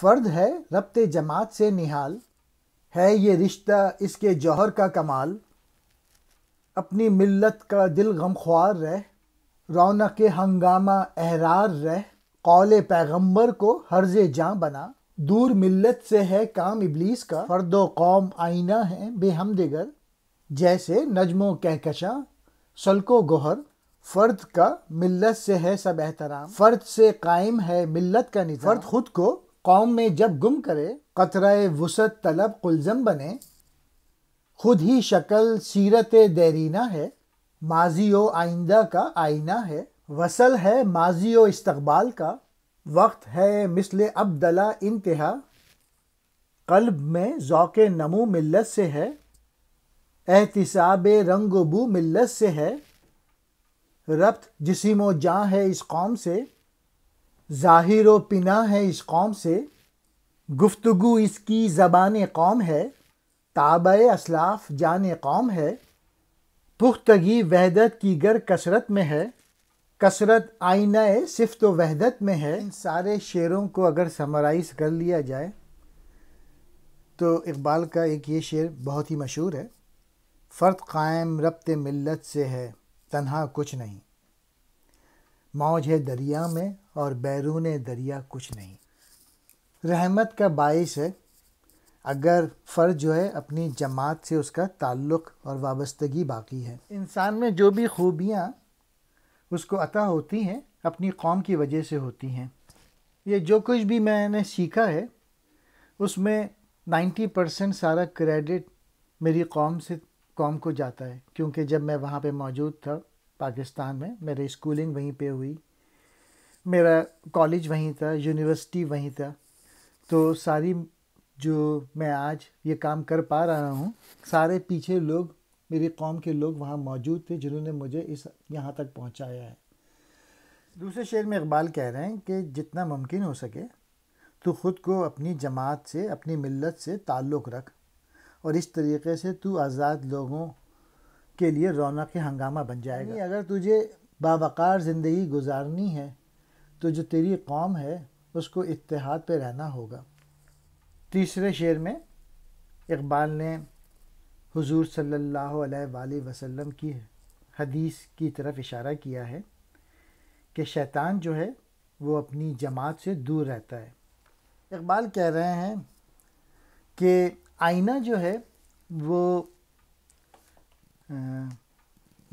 फ़र्द है रबत जमात से निहाल है ये रिश्ता इसके जौहर का कमाल अपनी मिल्लत का दिल गमख्वार रह रौनक हंगामा एहरार रह कौल पैगंबर को हर्ज जां बना दूर मिल्लत से है काम इबलीस का फर्द कौम आईना है बेहमदिगर जैसे नजमो कहकशा सलको गोहर फ़र्द का मिल्लत से है सब एहतराम फ़र्द से कायम है मिल्लत का निज़ाम फ़र्द खुद को कौम में जब गुम करे कतरा वसत तलब कुलजम बने खुद ही शक्ल सीरत देरीना है माजी व आइंदा का आईना है वसल है माजी व इस्तबाल का वक्त है मिसल अबदला इंतहा कल्ब में ज़ौक़ नमो मिलत से है एहतसाब रंग बू मिलत से है रब्त जिसम जाँ है इस कौम से ज़ाहिर व पिना है इस कौम से गुफ्तगु इसकी ज़बान कौम है ताब असलाफ जान कौम है पुख्तगी वहदत की गर कसरत में है कसरत आईना सिफ्त व वहदत में है इन सारे शेरों को अगर समराइज कर लिया जाए तो इकबाल का एक ये शेर बहुत ही मशहूर है फ़र्द कायम रबत मिलत से है तनहा कुछ नहीं मौज है दरिया में और बैरून दरिया कुछ नहीं रहमत का बाइस है अगर फ़र्ज जो है अपनी जमात से उसका ताल्लुक़ और वाबस्तगी बाकी है इंसान में जो भी खूबियाँ उसको अता होती हैं अपनी कौम की वजह से होती हैं ये जो कुछ भी मैंने सीखा है उसमें 90 परसेंट सारा क्रेडिट मेरी कौम से कौम को जाता है क्योंकि जब मैं वहाँ पे मौजूद था पाकिस्तान में मेरी स्कूलिंग वहीं पे हुई मेरा कॉलेज वहीं था यूनिवर्सिटी वहीं था तो सारी जो मैं आज ये काम कर पा रहा हूँ सारे पीछे लोग मेरी कौम के लोग वहाँ मौजूद थे जिन्होंने मुझे इस यहाँ तक पहुँचाया है दूसरे शेर में इकबाल कह रहे हैं कि जितना मुमकिन हो सके तो ख़ुद को अपनी जमात से अपनी मिलत से ताल्लुक़ रख और इस तरीके से तू आज़ाद लोगों के लिए रौनक हंगामा बन जाएगा अगर तुझे बावकार ज़िंदगी गुजारनी है तो जो तेरी कौम है उसको इतिहाद पे रहना होगा तीसरे शेर में इकबाल ने हुजूर सल्लल्लाहु अलैहि वसल्लम की हदीस की तरफ इशारा किया है कि शैतान जो है वो अपनी जमात से दूर रहता है इकबाल कह रहे हैं कि आईना जो है वो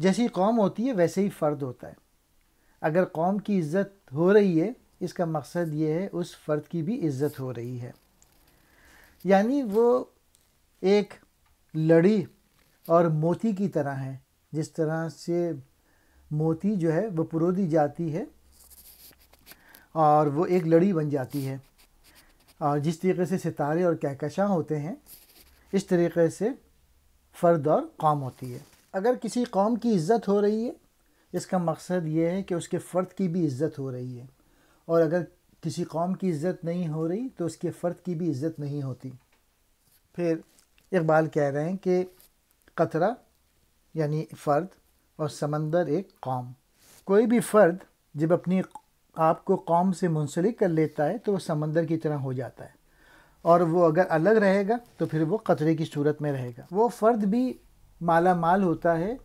जैसी कौम होती है वैसे ही फ़र्द होता है अगर कौम की इज़्ज़त हो रही है इसका मकसद ये है उस फ़र्द की भी इज़्ज़त हो रही है यानी वो एक लड़ी और मोती की तरह है जिस तरह से मोती जो है वो पुरोदी जाती है और वो एक लड़ी बन जाती है और जिस तरीके से सितारे और कहकशाँ होते हैं इस तरीके से फ़र्द और कौम होती है अगर किसी कौम की इज़्ज़त हो रही है इसका मकसद ये है कि उसके फ़र्द की भी इज़्ज़त हो रही है और अगर किसी कौम की इज़्ज़त नहीं हो रही तो उसके फ़र्द की भी इज़्ज़त नहीं होती फिर इकबाल कह रहे हैं कि कतरा यानी फ़र्द और समंदर एक कौम कोई भी फ़र्द जब अपनी आप को कौम से मुंसलिक कर लेता है तो वह समंदर की तरह हो जाता है और वो अगर अलग रहेगा तो फिर वो कतरे की सूरत में रहेगा वो फ़र्द भी माला माल होता है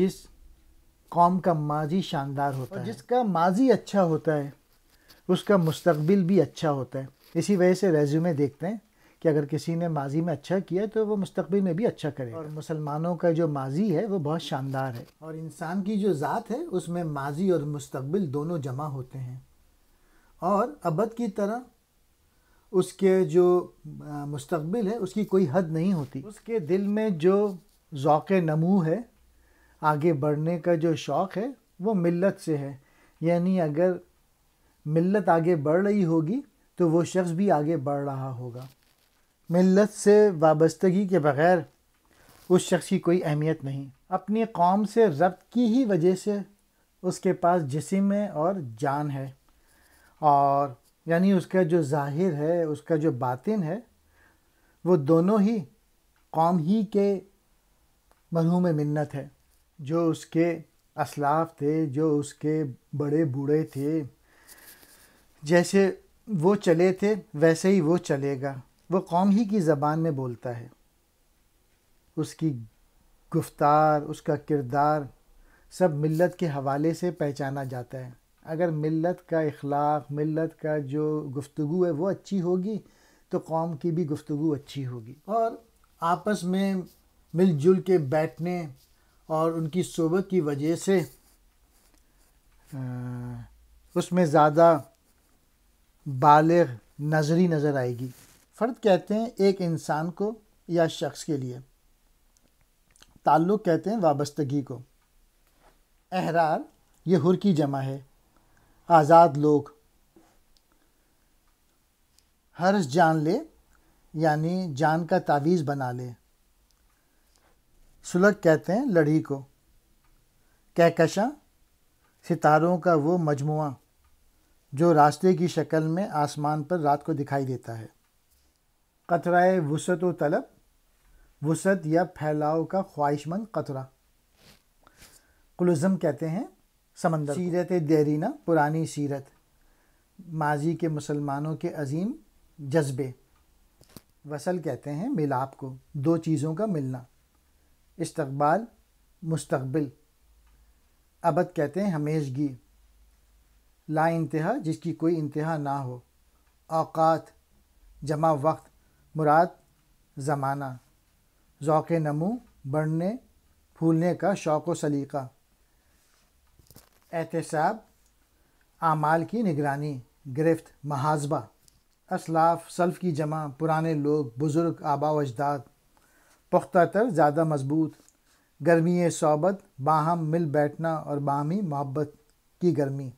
जिस कौम का माजी शानदार होता है जिसका माजी अच्छा होता है उसका मुस्तबिल भी अच्छा होता है इसी वजह से रेज्यूमे देखते हैं कि अगर किसी ने माजी में अच्छा किया तो वो मुस्तबिल में भी अच्छा करे और मुसलमानों का जो माजी है वो बहुत शानदार है और इंसान की जो ज़ात है उसमें माजी और मुस्तबिल दोनों जमा होते हैं और अबद की तरह उसके जो मुस्तबिल है उसकी कोई हद नहीं होती उसके दिल में जो ओक़ नमू है आगे बढ़ने का जो शौक़ है वो मिल्लत से है यानी अगर मिल्लत आगे बढ़ रही होगी तो वो शख्स भी आगे बढ़ रहा होगा मिल्लत से वाबस्तगी के बग़ैर उस शख्स की कोई अहमियत नहीं अपनी कौम से रब्त की ही वजह से उसके पास जिसम है और जान है और यानी उसका जो ज़ाहिर है उसका जो बातिन है वो दोनों ही कौम ही के मरहूम मिन्नत है जो उसके असलाफ थे जो उसके बड़े बूढ़े थे जैसे वो चले थे वैसे ही वो चलेगा वो कौम ही की ज़बान में बोलता है उसकी गुफ्तार उसका किरदार सब मिलत के हवाले से पहचाना जाता है अगर मिलत का इखलाक मिलत का जो गुफ्तु है वो अच्छी होगी तो कौम की भी गुफ्तु अच्छी होगी और आपस में मिलजुल के बैठने और उनकी सोबत की वजह से उसमें ज़्यादा बालग नजरी नज़र आएगी फ़र्द कहते हैं एक इंसान को या शख्स के लिए ताल्लुक़ कहते हैं वाबस्तगी को अहरार ये हुर की जमा है आज़ाद लोग हर्ष जान ले यानी जान का तावीज़ बना ले सुलग कहते हैं लड़ी को कहकशा सितारों का वो मजमुआ जो रास्ते की शक्ल में आसमान पर रात को दिखाई देता है कतराए वसत व तलब वसत या फैलाव का ख्वाहिशमंद कतरा कुलज़म कहते हैं समंदर सीरत देरीना पुरानी सीरत माजी के मुसलमानों के अजीम जज्बे वसल कहते हैं मिलाप को दो चीज़ों का मिलना इस्तबाल मुस्तबिल अबद कहते हैं हमेशगी ला इंतहा जिसकी कोई इंतहा ना हो औक़ात जमा वक्त मुराद ज़माना ज़ौक़ नमू बढ़ने फूलने का शौक़ व सलीका एहतसाब आमाल की निगरानी गिरफ्त महाजबा असलाफ सल्फ़ की जमा पुराने लोग बुज़ुर्ग आबा अजदाद पुख्ता तर ज़्यादा मजबूत गर्मी सोबत बाहम मिल बैठना और बाहमी मोहब्बत की गर्मी